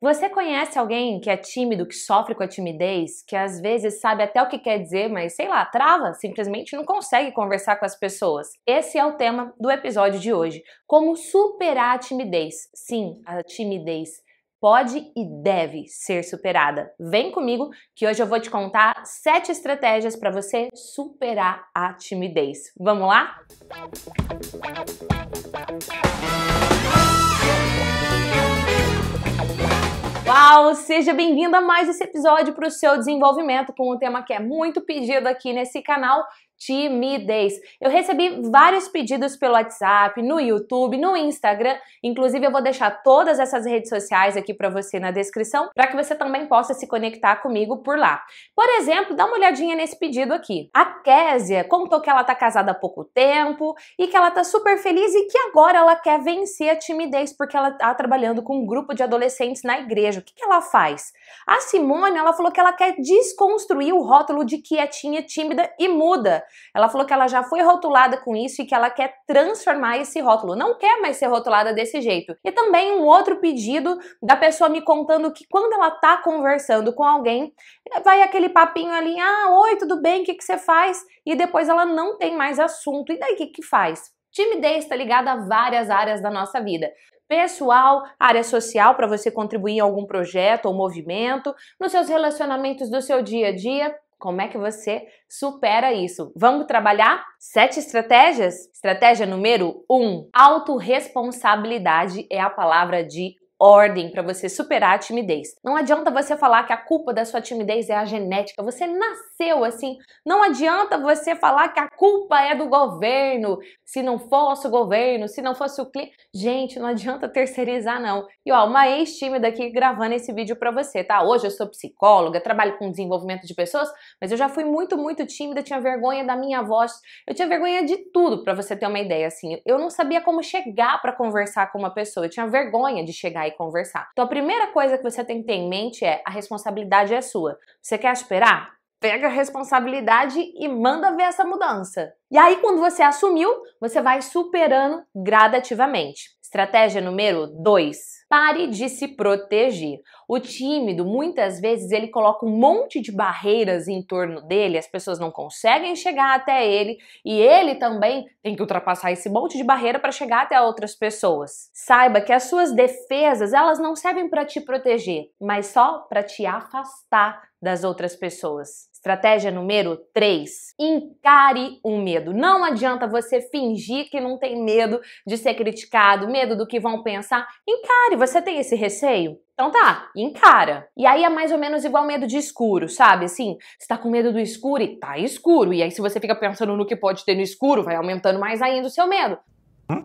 Você conhece alguém que é tímido, que sofre com a timidez, que às vezes sabe até o que quer dizer, mas sei lá, trava, simplesmente não consegue conversar com as pessoas? Esse é o tema do episódio de hoje. Como superar a timidez? Sim, a timidez pode e deve ser superada. Vem comigo que hoje eu vou te contar sete estratégias para você superar a timidez. Vamos lá? Música Uau! Seja bem-vinda a mais esse episódio para o seu desenvolvimento com um tema que é muito pedido aqui nesse canal, timidez. Eu recebi vários pedidos pelo WhatsApp, no YouTube, no Instagram. Inclusive, eu vou deixar todas essas redes sociais aqui para você na descrição, para que você também possa se conectar comigo por lá. Por exemplo, dá uma olhadinha nesse pedido aqui. A Késia contou que ela tá casada há pouco tempo e que ela tá super feliz e que agora ela quer vencer a timidez porque ela tá trabalhando com um grupo de adolescentes na igreja. O que, que ela faz? A Simone, ela falou que ela quer desconstruir o rótulo de que é tinha tímida e muda. Ela falou que ela já foi rotulada com isso e que ela quer transformar esse rótulo, não quer mais ser rotulada desse jeito. E também um outro pedido da pessoa me contando que quando ela tá conversando com alguém, vai aquele papinho ali, ah, oi, tudo bem, o que, que você faz? E depois ela não tem mais assunto. E daí o que, que faz? Timidez está ligada a várias áreas da nossa vida pessoal, área social para você contribuir em algum projeto ou movimento, nos seus relacionamentos do seu dia a dia, como é que você supera isso? Vamos trabalhar sete estratégias? Estratégia número um: autorresponsabilidade é a palavra de ordem para você superar a timidez. Não adianta você falar que a culpa da sua timidez é a genética, você nasceu assim. Não adianta você falar que a culpa é do governo, se não fosse o governo, se não fosse o clima. Gente, não adianta terceirizar não. E ó, uma ex-tímida aqui gravando esse vídeo para você, tá? Hoje eu sou psicóloga, trabalho com desenvolvimento de pessoas, mas eu já fui muito, muito tímida, tinha vergonha da minha voz, eu tinha vergonha de tudo, para você ter uma ideia assim. Eu não sabia como chegar para conversar com uma pessoa, eu tinha vergonha de chegar e conversar. Então a primeira coisa que você tem que ter em mente é a responsabilidade é sua. Você quer esperar? pega a responsabilidade e manda ver essa mudança. E aí, quando você assumiu, você vai superando gradativamente. Estratégia número 2. Pare de se proteger. O tímido, muitas vezes, ele coloca um monte de barreiras em torno dele, as pessoas não conseguem chegar até ele e ele também tem que ultrapassar esse monte de barreira para chegar até outras pessoas. Saiba que as suas defesas, elas não servem para te proteger, mas só para te afastar das outras pessoas. Estratégia número 3: encare o medo. Não adianta você fingir que não tem medo de ser criticado, medo do que vão pensar. Encare, você tem esse receio? Então tá, encara. E aí é mais ou menos igual medo de escuro, sabe? Assim, você tá com medo do escuro e tá escuro. E aí, se você fica pensando no que pode ter no escuro, vai aumentando mais ainda o seu medo. Hum?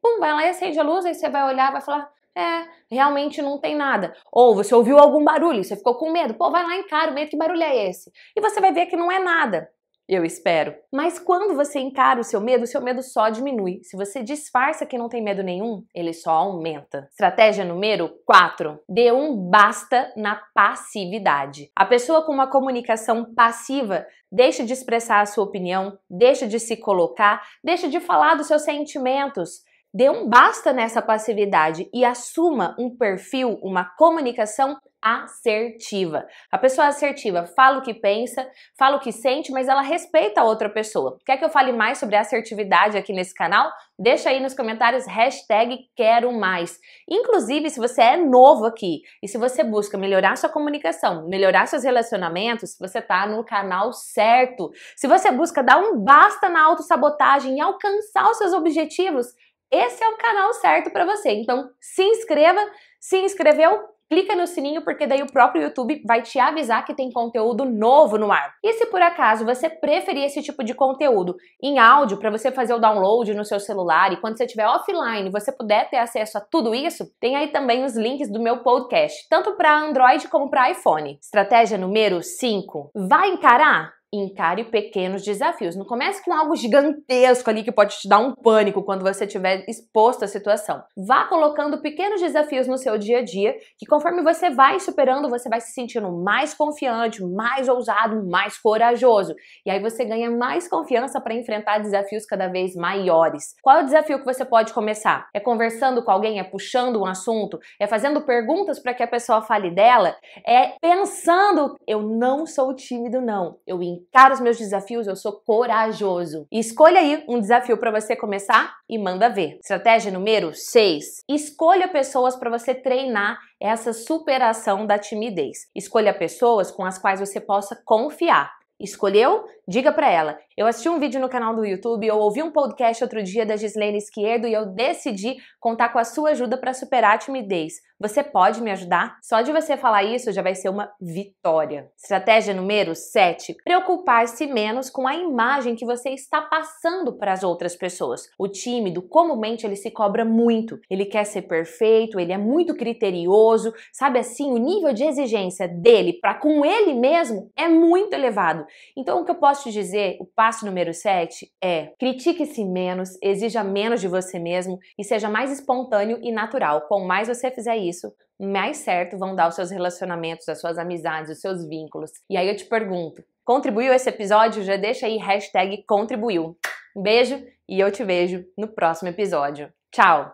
Pum, vai lá e acende a luz, aí você vai olhar, vai falar. É, realmente não tem nada. Ou você ouviu algum barulho, você ficou com medo. Pô, vai lá encara o medo que barulho é esse? E você vai ver que não é nada. Eu espero. Mas quando você encara o seu medo, o seu medo só diminui. Se você disfarça que não tem medo nenhum, ele só aumenta. Estratégia número 4. Dê um basta na passividade. A pessoa com uma comunicação passiva deixa de expressar a sua opinião, deixa de se colocar, deixa de falar dos seus sentimentos, Dê um basta nessa passividade e assuma um perfil, uma comunicação assertiva. A pessoa assertiva fala o que pensa, fala o que sente, mas ela respeita a outra pessoa. Quer que eu fale mais sobre assertividade aqui nesse canal? Deixa aí nos comentários hashtag quero mais. Inclusive, se você é novo aqui e se você busca melhorar sua comunicação, melhorar seus relacionamentos, você está no canal certo. Se você busca dar um basta na autossabotagem e alcançar os seus objetivos, esse é o canal certo para você. Então, se inscreva, se inscreveu, clica no sininho porque daí o próprio YouTube vai te avisar que tem conteúdo novo no ar. E se por acaso você preferir esse tipo de conteúdo em áudio para você fazer o download no seu celular e quando você estiver offline você puder ter acesso a tudo isso, tem aí também os links do meu podcast, tanto para Android como para iPhone. Estratégia número 5. Vai encarar encare pequenos desafios. Não comece com algo gigantesco ali que pode te dar um pânico quando você estiver exposto à situação. Vá colocando pequenos desafios no seu dia a dia, que conforme você vai superando, você vai se sentindo mais confiante, mais ousado, mais corajoso. E aí você ganha mais confiança para enfrentar desafios cada vez maiores. Qual é o desafio que você pode começar? É conversando com alguém, é puxando um assunto, é fazendo perguntas para que a pessoa fale dela, é pensando, eu não sou tímido não. Eu encarar os meus desafios, eu sou corajoso. escolha aí um desafio para você começar e manda ver. Estratégia número 6. Escolha pessoas para você treinar essa superação da timidez. Escolha pessoas com as quais você possa confiar. Escolheu? Diga para ela. Eu assisti um vídeo no canal do YouTube, eu ouvi um podcast outro dia da Gislene Esquerdo e eu decidi contar com a sua ajuda para superar a timidez. Você pode me ajudar? Só de você falar isso já vai ser uma vitória. Estratégia número 7: preocupar-se menos com a imagem que você está passando para as outras pessoas. O tímido, comumente, ele se cobra muito. Ele quer ser perfeito, ele é muito criterioso, sabe assim? O nível de exigência dele para com ele mesmo é muito elevado. Então, o que eu posso te dizer, o passo número 7 é: critique-se menos, exija menos de você mesmo e seja mais espontâneo e natural. Quanto mais você fizer isso, isso, mais certo vão dar os seus relacionamentos, as suas amizades, os seus vínculos. E aí eu te pergunto, contribuiu esse episódio? Já deixa aí hashtag contribuiu. Um beijo e eu te vejo no próximo episódio. Tchau!